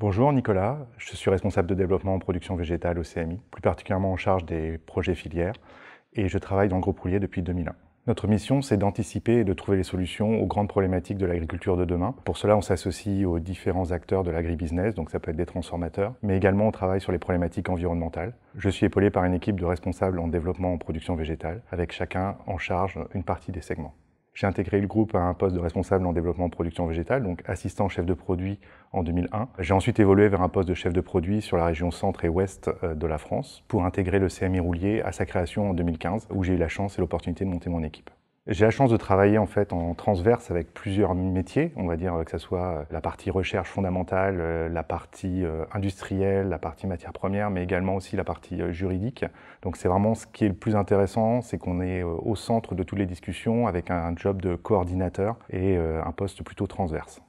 Bonjour Nicolas, je suis responsable de développement en production végétale au CMI, plus particulièrement en charge des projets filières, et je travaille dans le groupe Roulier depuis 2001. Notre mission, c'est d'anticiper et de trouver les solutions aux grandes problématiques de l'agriculture de demain. Pour cela, on s'associe aux différents acteurs de l'agribusiness, donc ça peut être des transformateurs, mais également on travaille sur les problématiques environnementales. Je suis épaulé par une équipe de responsables en développement en production végétale, avec chacun en charge une partie des segments. J'ai intégré le groupe à un poste de responsable en développement de production végétale, donc assistant chef de produit en 2001. J'ai ensuite évolué vers un poste de chef de produit sur la région centre et ouest euh, de la France pour intégrer le CMI Roulier à sa création en 2015, où j'ai eu la chance et l'opportunité de monter mon équipe. J'ai la chance de travailler en fait en transverse avec plusieurs métiers, on va dire que ce soit euh, la partie recherche fondamentale, euh, la partie euh, industrielle, la partie matière première, mais également aussi la partie juridique. Donc c'est vraiment ce qui est le plus intéressant, c'est qu'on est au centre de toutes les discussions avec un job de coordinateur et un poste plutôt transverse.